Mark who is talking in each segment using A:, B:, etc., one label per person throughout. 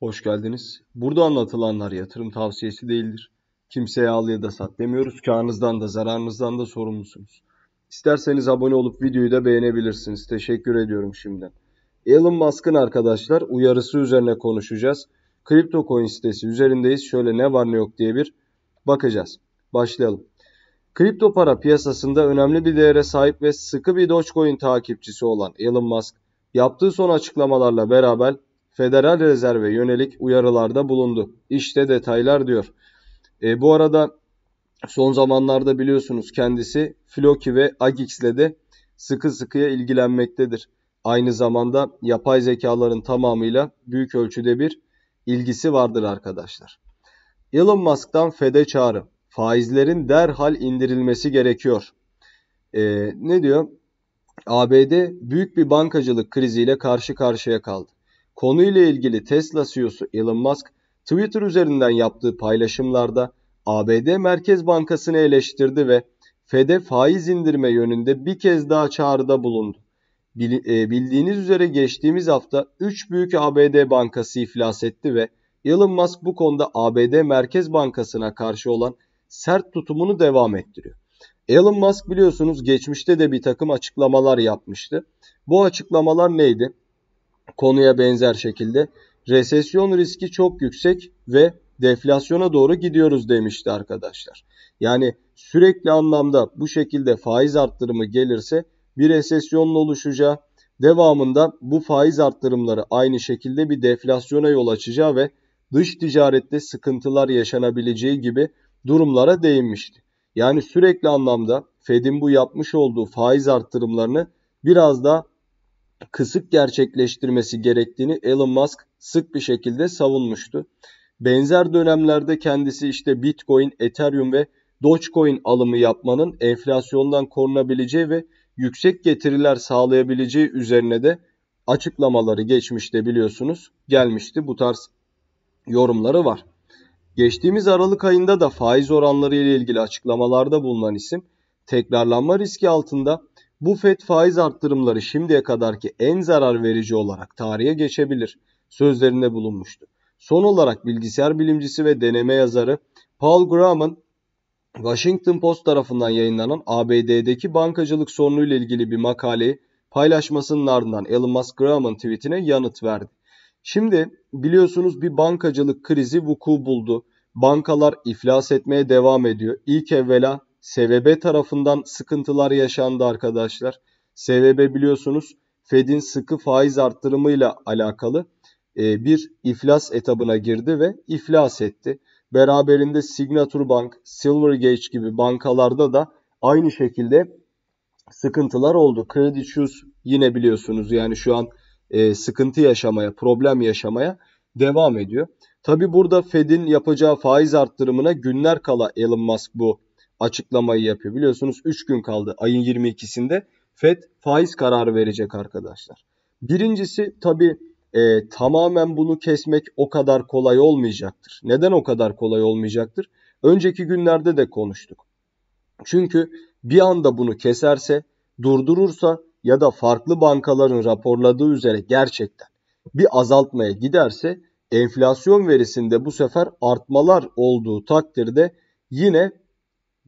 A: Hoş geldiniz. Burada anlatılanlar yatırım tavsiyesi değildir. Kimseye al ya da sat demiyoruz. Karnınızdan da zararınızdan da sorumlusunuz. İsterseniz abone olup videoyu da beğenebilirsiniz. Teşekkür ediyorum şimdiden. Elon Musk'ın arkadaşlar uyarısı üzerine konuşacağız. Kripto Coin sitesi üzerindeyiz. Şöyle ne var ne yok diye bir bakacağız. Başlayalım. Kripto para piyasasında önemli bir değere sahip ve sıkı bir Dogecoin takipçisi olan Elon Musk yaptığı son açıklamalarla beraber Federal Rezerve yönelik uyarılarda bulundu. İşte detaylar diyor. E, bu arada son zamanlarda biliyorsunuz kendisi Floki ve Agix'le de sıkı sıkıya ilgilenmektedir. Aynı zamanda yapay zekaların tamamıyla büyük ölçüde bir ilgisi vardır arkadaşlar. Elon Musk'tan FED'e çağrı. Faizlerin derhal indirilmesi gerekiyor. Ee, ne diyor? ABD büyük bir bankacılık kriziyle karşı karşıya kaldı. Konuyla ilgili Tesla CEO'su Elon Musk Twitter üzerinden yaptığı paylaşımlarda ABD Merkez Bankası'nı eleştirdi ve FED'e faiz indirme yönünde bir kez daha çağrıda bulundu. E, bildiğiniz üzere geçtiğimiz hafta 3 büyük ABD bankası iflas etti ve Elon Musk bu konuda ABD Merkez Bankası'na karşı olan sert tutumunu devam ettiriyor. Elon Musk biliyorsunuz geçmişte de bir takım açıklamalar yapmıştı. Bu açıklamalar neydi? konuya benzer şekilde resesyon riski çok yüksek ve deflasyona doğru gidiyoruz demişti arkadaşlar. Yani sürekli anlamda bu şekilde faiz arttırımı gelirse bir resesyonun oluşacağı, devamında bu faiz arttırımları aynı şekilde bir deflasyona yol açacağı ve dış ticarette sıkıntılar yaşanabileceği gibi durumlara değinmişti. Yani sürekli anlamda Fed'in bu yapmış olduğu faiz arttırımlarını biraz da kısık gerçekleştirmesi gerektiğini Elon Musk sık bir şekilde savunmuştu. Benzer dönemlerde kendisi işte Bitcoin, Ethereum ve Dogecoin alımı yapmanın enflasyondan korunabileceği ve yüksek getiriler sağlayabileceği üzerine de açıklamaları geçmişte biliyorsunuz gelmişti. Bu tarz yorumları var. Geçtiğimiz Aralık ayında da faiz oranları ile ilgili açıklamalarda bulunan isim tekrarlanma riski altında bu FED faiz arttırımları şimdiye kadarki en zarar verici olarak tarihe geçebilir sözlerinde bulunmuştu. Son olarak bilgisayar bilimcisi ve deneme yazarı Paul Graham Washington Post tarafından yayınlanan ABD'deki bankacılık sorunuyla ilgili bir makaleyi paylaşmasının ardından Elon Musk Graham'ın tweetine yanıt verdi. Şimdi biliyorsunuz bir bankacılık krizi vuku buldu. Bankalar iflas etmeye devam ediyor. İlk evvela SVB tarafından sıkıntılar yaşandı arkadaşlar. SVB biliyorsunuz Fed'in sıkı faiz arttırımıyla alakalı e, bir iflas etabına girdi ve iflas etti. Beraberinde Signature Bank, Silvergate gibi bankalarda da aynı şekilde sıkıntılar oldu. Credit Suisse yine biliyorsunuz yani şu an e, sıkıntı yaşamaya, problem yaşamaya devam ediyor. Tabi burada Fed'in yapacağı faiz arttırımına günler kala Elon Musk bu açıklamayı yapıyor. Biliyorsunuz 3 gün kaldı ayın 22'sinde FED faiz kararı verecek arkadaşlar. Birincisi tabi e, tamamen bunu kesmek o kadar kolay olmayacaktır. Neden o kadar kolay olmayacaktır? Önceki günlerde de konuştuk. Çünkü bir anda bunu keserse, durdurursa ya da farklı bankaların raporladığı üzere gerçekten bir azaltmaya giderse enflasyon verisinde bu sefer artmalar olduğu takdirde yine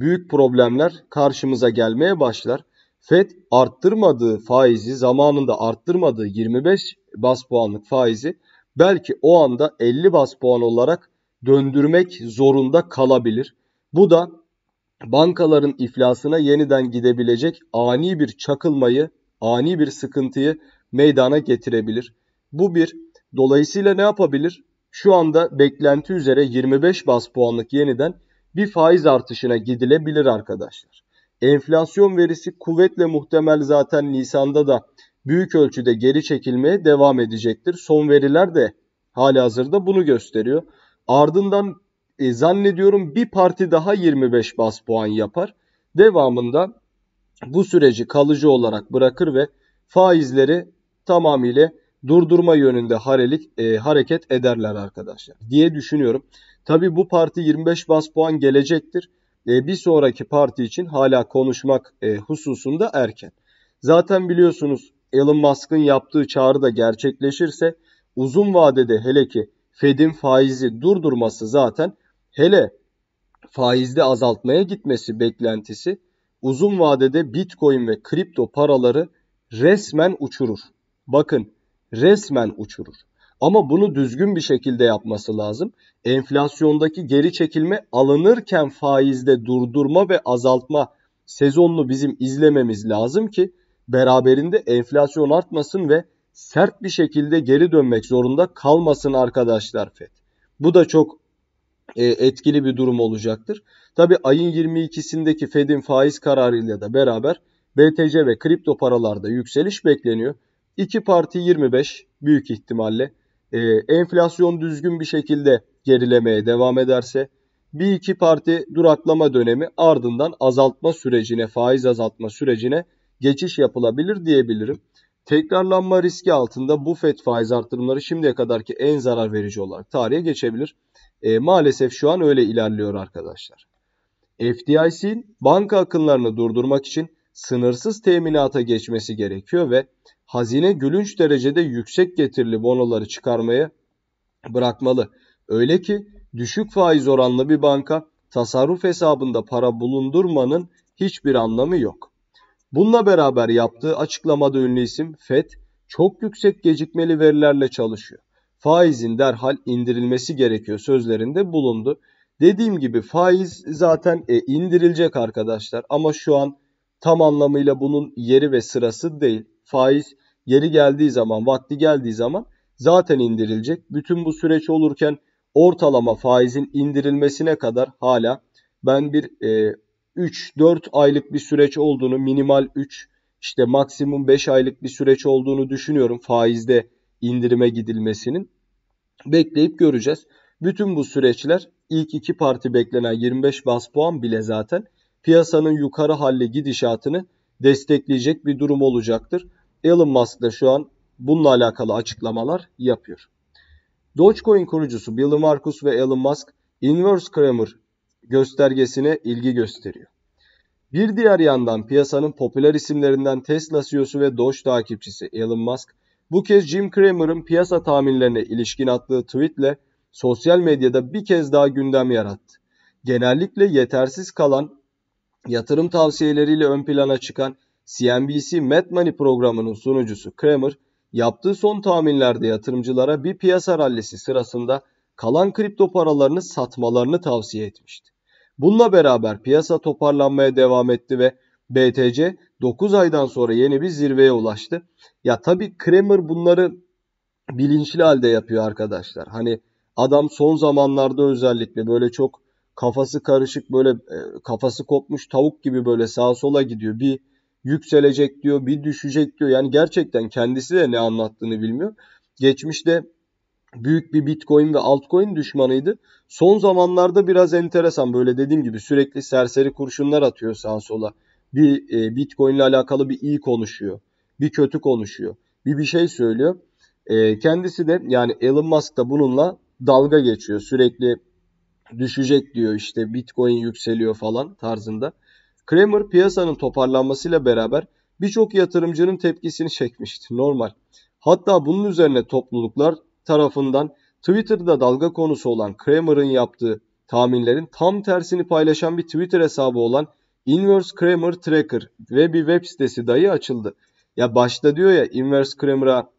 A: büyük problemler karşımıza gelmeye başlar. FED arttırmadığı faizi zamanında arttırmadığı 25 bas puanlık faizi belki o anda 50 bas puan olarak döndürmek zorunda kalabilir. Bu da bankaların iflasına yeniden gidebilecek ani bir çakılmayı, ani bir sıkıntıyı meydana getirebilir. Bu bir. Dolayısıyla ne yapabilir? Şu anda beklenti üzere 25 bas puanlık yeniden bir faiz artışına gidilebilir arkadaşlar. Enflasyon verisi kuvvetle muhtemel zaten Nisan'da da büyük ölçüde geri çekilmeye devam edecektir. Son veriler de hali hazırda bunu gösteriyor. Ardından e, zannediyorum bir parti daha 25 bas puan yapar. Devamında bu süreci kalıcı olarak bırakır ve faizleri tamamıyla durdurma yönünde harelik, e, hareket ederler arkadaşlar diye düşünüyorum. Tabi bu parti 25 bas puan gelecektir. E, bir sonraki parti için hala konuşmak e, hususunda erken. Zaten biliyorsunuz Elon Musk'ın yaptığı çağrı da gerçekleşirse uzun vadede hele ki Fed'in faizi durdurması zaten hele faizde azaltmaya gitmesi beklentisi uzun vadede Bitcoin ve kripto paraları resmen uçurur. Bakın resmen uçurur. Ama bunu düzgün bir şekilde yapması lazım. Enflasyondaki geri çekilme alınırken faizde durdurma ve azaltma sezonunu bizim izlememiz lazım ki beraberinde enflasyon artmasın ve sert bir şekilde geri dönmek zorunda kalmasın arkadaşlar FED. Bu da çok e, etkili bir durum olacaktır. Tabi ayın 22'sindeki Fed'in faiz kararıyla da beraber BTC ve kripto paralarda yükseliş bekleniyor. 2 parti 25 büyük ihtimalle e, enflasyon düzgün bir şekilde gerilemeye devam ederse bir iki parti duraklama dönemi ardından azaltma sürecine, faiz azaltma sürecine geçiş yapılabilir diyebilirim. Tekrarlanma riski altında bu FED faiz artırımları şimdiye kadarki en zarar verici olarak tarihe geçebilir. E, maalesef şu an öyle ilerliyor arkadaşlar. FDIC'in banka akınlarını durdurmak için sınırsız teminata geçmesi gerekiyor ve hazine gülünç derecede yüksek getirili bonoları çıkarmayı bırakmalı. Öyle ki düşük faiz oranlı bir banka tasarruf hesabında para bulundurmanın hiçbir anlamı yok. Bununla beraber yaptığı açıklamada ünlü isim FED çok yüksek gecikmeli verilerle çalışıyor. Faizin derhal indirilmesi gerekiyor sözlerinde bulundu. Dediğim gibi faiz zaten e, indirilecek arkadaşlar ama şu an tam anlamıyla bunun yeri ve sırası değil. Faiz yeri geldiği zaman, vakti geldiği zaman zaten indirilecek. Bütün bu süreç olurken ortalama faizin indirilmesine kadar hala ben bir e, 3-4 aylık bir süreç olduğunu, minimal 3 işte maksimum 5 aylık bir süreç olduğunu düşünüyorum faizde indirime gidilmesinin. Bekleyip göreceğiz. Bütün bu süreçler ilk iki parti beklenen 25 bas puan bile zaten piyasanın yukarı halli gidişatını destekleyecek bir durum olacaktır. Elon Musk da şu an bununla alakalı açıklamalar yapıyor. Dogecoin kurucusu Bill Markus ve Elon Musk inverse Kramer göstergesine ilgi gösteriyor. Bir diğer yandan piyasanın popüler isimlerinden Tesla CEO'su ve Doge takipçisi Elon Musk bu kez Jim Cramer'ın piyasa tahminlerine ilişkin attığı tweetle sosyal medyada bir kez daha gündem yarattı. Genellikle yetersiz kalan Yatırım tavsiyeleriyle ön plana çıkan CNBC Mad Money programının sunucusu Kramer, yaptığı son tahminlerde yatırımcılara bir piyasa rallisi sırasında kalan kripto paralarını satmalarını tavsiye etmişti. Bununla beraber piyasa toparlanmaya devam etti ve BTC 9 aydan sonra yeni bir zirveye ulaştı. Ya tabii Kramer bunları bilinçli halde yapıyor arkadaşlar. Hani adam son zamanlarda özellikle böyle çok kafası karışık böyle e, kafası kopmuş tavuk gibi böyle sağa sola gidiyor. Bir yükselecek diyor, bir düşecek diyor. Yani gerçekten kendisi de ne anlattığını bilmiyor. Geçmişte büyük bir Bitcoin ve altcoin düşmanıydı. Son zamanlarda biraz enteresan böyle dediğim gibi sürekli serseri kurşunlar atıyor sağa sola. Bir e, Bitcoin ile alakalı bir iyi konuşuyor, bir kötü konuşuyor, bir bir şey söylüyor. E, kendisi de yani Elon Musk da bununla dalga geçiyor. Sürekli düşecek diyor işte Bitcoin yükseliyor falan tarzında. Kramer piyasanın toparlanmasıyla beraber birçok yatırımcının tepkisini çekmişti. Normal. Hatta bunun üzerine topluluklar tarafından Twitter'da dalga konusu olan Kramer'ın yaptığı tahminlerin tam tersini paylaşan bir Twitter hesabı olan Inverse Kramer Tracker ve bir web sitesi dahi açıldı. Ya başta diyor ya Inverse Kramer'a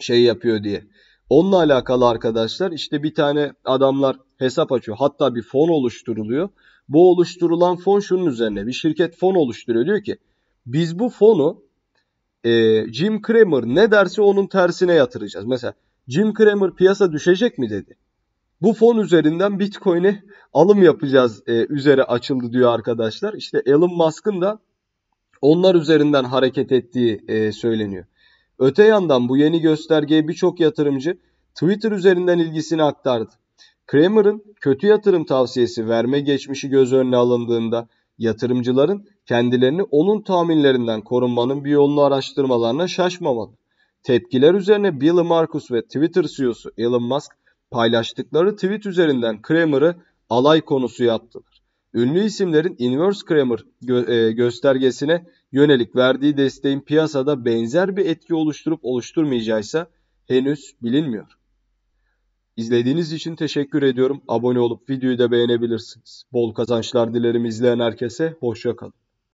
A: şey yapıyor diye. Onunla alakalı arkadaşlar işte bir tane adamlar hesap açıyor. Hatta bir fon oluşturuluyor. Bu oluşturulan fon şunun üzerine. Bir şirket fon oluşturuyor. Diyor ki biz bu fonu e, Jim Cramer ne derse onun tersine yatıracağız. Mesela Jim Cramer piyasa düşecek mi dedi. Bu fon üzerinden Bitcoin'i alım yapacağız e, üzere açıldı diyor arkadaşlar. İşte Elon Musk'ın da onlar üzerinden hareket ettiği e, söyleniyor. Öte yandan bu yeni göstergeye birçok yatırımcı Twitter üzerinden ilgisini aktardı. Kramer'ın kötü yatırım tavsiyesi verme geçmişi göz önüne alındığında yatırımcıların kendilerini onun tahminlerinden korunmanın bir yolunu araştırmalarına şaşmamalı. Tepkiler üzerine Bill Marcus ve Twitter CEO'su Elon Musk paylaştıkları tweet üzerinden Kramer'ı alay konusu yaptılar. Ünlü isimlerin inverse Kramer gö- e, göstergesine yönelik verdiği desteğin piyasada benzer bir etki oluşturup oluşturmayacağı ise henüz bilinmiyor. İzlediğiniz için teşekkür ediyorum. Abone olup videoyu da beğenebilirsiniz. Bol kazançlar dilerim izleyen herkese. Hoşçakalın.